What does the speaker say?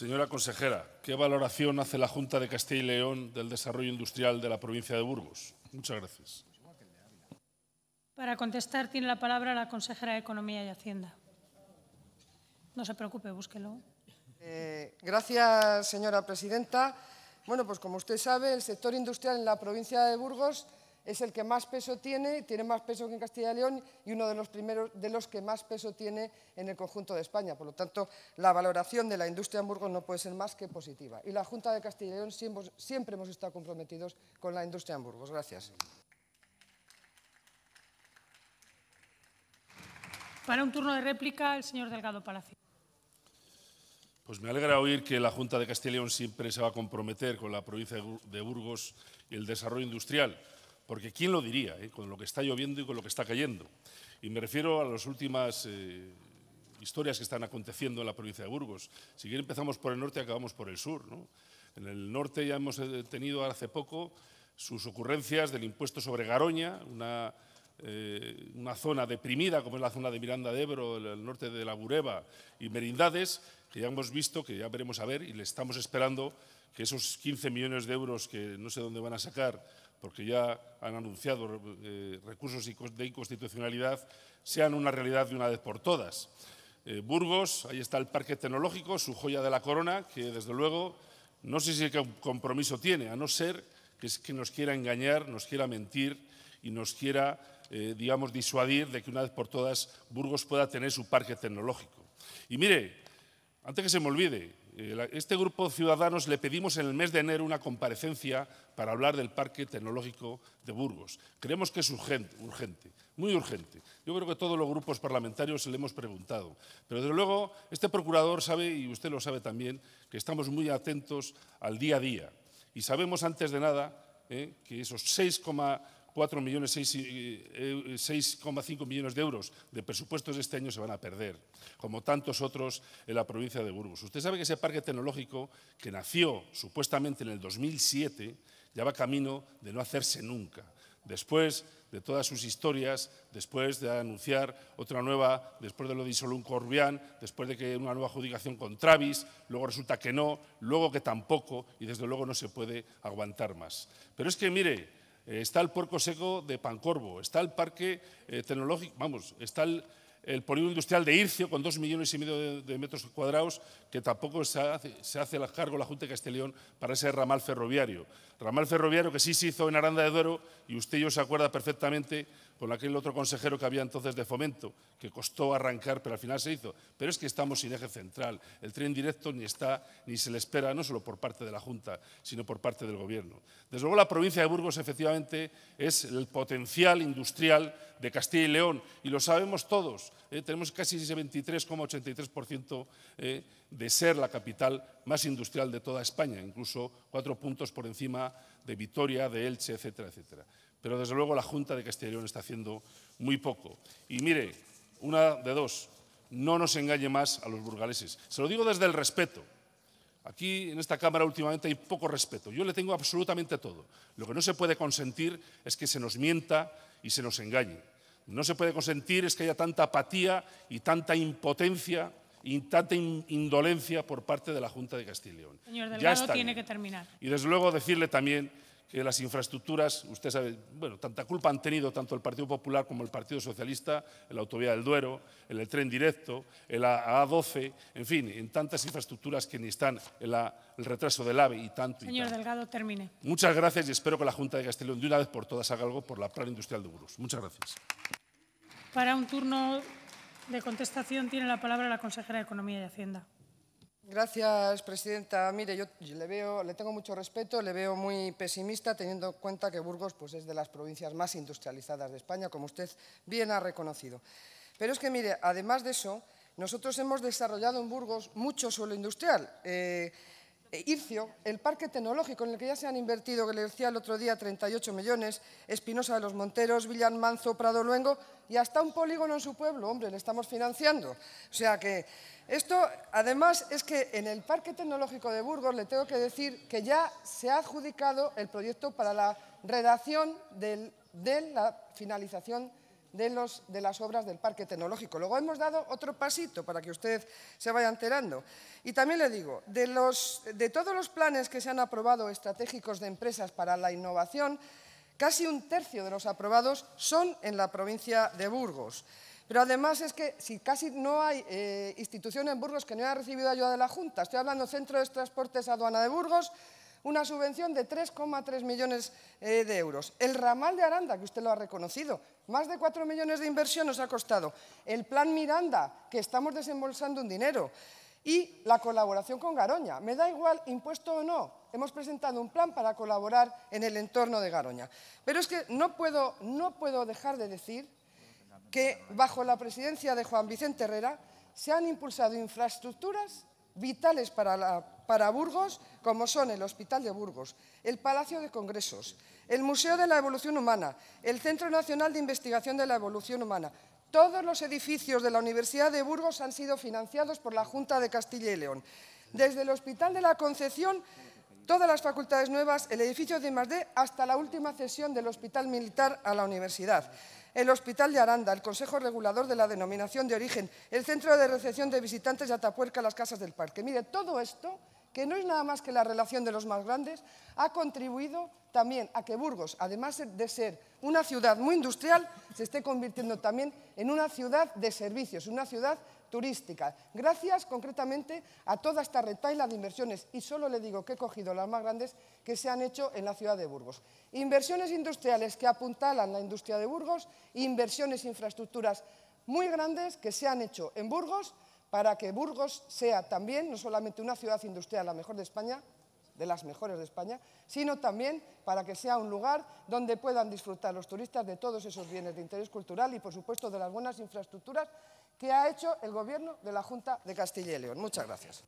Señora consejera, ¿qué valoración hace la Junta de Castilla y León del desarrollo industrial de la provincia de Burgos? Muchas gracias. Para contestar tiene la palabra la consejera de Economía y Hacienda. No se preocupe, búsquelo. Eh, gracias, señora presidenta. Bueno, pues como usted sabe, el sector industrial en la provincia de Burgos es el que más peso tiene, tiene más peso que en Castilla y León y uno de los primeros de los que más peso tiene en el conjunto de España. Por lo tanto, la valoración de la industria de Hamburgo no puede ser más que positiva. Y la Junta de Castilla y León siempre, hemos estado comprometidos con la industria de Hamburgo. Gracias. Para un turno de réplica, el señor Delgado Palacio. Pues me alegra oír que la Junta de Castilla y León siempre se va a comprometer con la provincia de Burgos y el desarrollo industrial. Porque quién lo diría, eh? con lo que está lloviendo y con lo que está cayendo. Y me refiero a las últimas eh, historias que están aconteciendo en la provincia de Burgos. Si bien empezamos por el norte, acabamos por el sur. En el norte ya hemos eh, tenido hace poco sus ocurrencias del impuesto sobre Garoña, una, una zona deprimida como es la zona de Miranda de Ebro, el norte de la Bureba y Merindades, que ya hemos visto, que ya veremos a ver y le estamos esperando que esos 15 millones de euros que no sé dónde van a sacar, porque ya han anunciado eh, recursos de inconstitucionalidad, sean una realidad de una vez por todas. Eh, Burgos, ahí está el Parque Tecnológico, su joya de la corona, que desde luego no sé si qué compromiso tiene, a no ser que, que nos quiera engañar, nos quiera mentir y nos quiera, eh, digamos, disuadir de que una vez por todas Burgos pueda tener su parque tecnológico. Y mire, antes que se me olvide, eh, este grupo de ciudadanos le pedimos en el mes de enero una comparecencia para hablar del Parque Tecnológico de Burgos. Creemos que es urgente, urgente, muy urgente. Yo creo que todos los grupos parlamentarios se le hemos preguntado. Pero desde luego, este procurador sabe, y usted lo sabe también, que estamos muy atentos al día a día. Y sabemos antes de nada eh, que esos 6,5 4 millones, 6,5 eh, eh, millones de euros de presupuestos de este año se van a perder, como tantos otros en la provincia de Burgos. Usted sabe que ese parque tecnológico, que nació supuestamente en el 2007, ya va camino de no hacerse nunca. Después de todas sus historias, después de anunciar otra nueva, después de lo de Isolum Corbián, después de que una nueva adjudicación con Travis, luego resulta que no, luego que tampoco, y desde luego no se puede aguantar más. Pero es que, mire, eh, está el puerco seco de Pancorbo, está el parque eh, tecnológico, vamos, está el, polígono industrial de Ircio, con dos millones y medio de, metros cuadrados, que tampoco se hace, cargo la Junta de Castellón para ese ramal ferroviario. Ramal ferroviario que sí se hizo en Aranda de Duero, y usted y yo se acuerda perfectamente con aquel otro consejero que había entonces de fomento, que costó arrancar, pero al final se hizo. Pero es que estamos sin eje central. El tren directo ni está, ni se le espera, no solo por parte de la Junta, sino por parte del Gobierno. Desde luego la provincia de Burgos efectivamente es el potencial industrial de Castilla y León, y lo sabemos todos. ¿eh? tenemos casi ese 23,83% ¿eh? de ser la capital más industrial de toda España, incluso cuatro puntos por encima de Vitoria, de Elche, etcétera, etcétera. Pero desde luego la Junta de Castilla y León está haciendo muy poco. Y mire, una de dos, no nos engañe más a los burgaleses. Se lo digo desde el respeto. Aquí en esta Cámara últimamente hay poco respeto. Yo le tengo absolutamente todo. Lo que no se puede consentir es que se nos mienta y se nos engañe. No se puede consentir es que haya tanta apatía y tanta impotencia y tanta indolencia por parte de la Junta de Castilla y León. Señor ya tiene que terminar. Y desde luego decirle también las infraestructuras, usted sabe, bueno, tanta culpa han tenido tanto el Partido Popular como el Partido Socialista, en la autovía del Duero, en el tren directo, en la A12, en fin, en tantas infraestructuras que ni están el retraso del AVE y tanto. Señor Delgado, termine. Muchas gracias y espero que la Junta de Castellón de una vez por todas haga algo por la plan industrial de Burgos. Muchas gracias. Para un turno de contestación tiene la palabra la consejera de Economía y Hacienda. Gracias, presidenta. Mire, yo le, veo, le tengo mucho respeto, le veo muy pesimista, teniendo en cuenta que Burgos pues, es de las provincias más industrializadas de España, como usted bien ha reconocido. Pero es que, mire, además de eso, nosotros hemos desarrollado en Burgos mucho suelo industrial. Eh, e Ircio, el parque tecnológico en el que ya se han invertido, que le decía el otro día, 38 millones, Espinosa de los Monteros, Villanmanzo, Prado Luengo y hasta un polígono en su pueblo, hombre, le estamos financiando. O sea que esto, además, es que en el parque tecnológico de Burgos le tengo que decir que ya se ha adjudicado el proyecto para la redacción de la finalización de, las obras del parque tecnológico. Luego hemos dado otro pasito para que usted se vaya enterando. Y también le digo, de, los, de todos los planes que se han aprobado estratégicos de empresas para la innovación, casi un tercio de los aprobados son en la provincia de Burgos. Pero además es que si casi no hay eh, institución en Burgos que no haya recibido ayuda de la Junta, estoy hablando Centro de Transportes Aduana de Burgos, una subvención de 3,3 millones eh, de euros. El ramal de Aranda, que usted lo ha reconocido, más de 4 millones de inversión nos ha costado. El plan Miranda, que estamos desembolsando un dinero. Y la colaboración con Garoña. Me da igual, impuesto o no, hemos presentado un plan para colaborar en el entorno de Garoña. Pero es que no puedo, no puedo dejar de decir que bajo la presidencia de Juan Vicente Herrera se han impulsado infraestructuras vitales para, para, Burgos, como son el Hospital de Burgos, el Palacio de Congresos, el Museo de la Evolución Humana, el Centro Nacional de Investigación de la Evolución Humana. Todos los edificios de la Universidad de Burgos han sido financiados por la Junta de Castilla y León. Desde el Hospital de la Concepción todas las facultades nuevas, el edificio de I+D e, hasta la última cesión del Hospital Militar a la Universidad, el Hospital de Aranda, el Consejo Regulador de la Denominación de Origen, el Centro de Recepción de Visitantes de Atapuerca, las Casas del Parque. Mire, todo esto, que no es nada más que la relación de los más grandes, ha contribuido también a que Burgos, además de ser una ciudad muy industrial, se esté convirtiendo también en una ciudad de servicios, una ciudad turística, gracias concretamente a toda esta retaila de inversiones, y solo le digo que he cogido las más grandes que se han hecho en la ciudad de Burgos. Inversiones industriales que apuntalan la industria de Burgos, inversiones infraestructuras muy grandes que se han hecho en Burgos para que Burgos sea también no solamente una ciudad industrial, la mejor de España, de las mejores de España, sino también para que sea un lugar donde puedan disfrutar los turistas de todos esos bienes de interés cultural y, por supuesto, de las buenas infraestructuras que ha hecho el gobierno de la Junta de Castilla y León. Muchas gracias.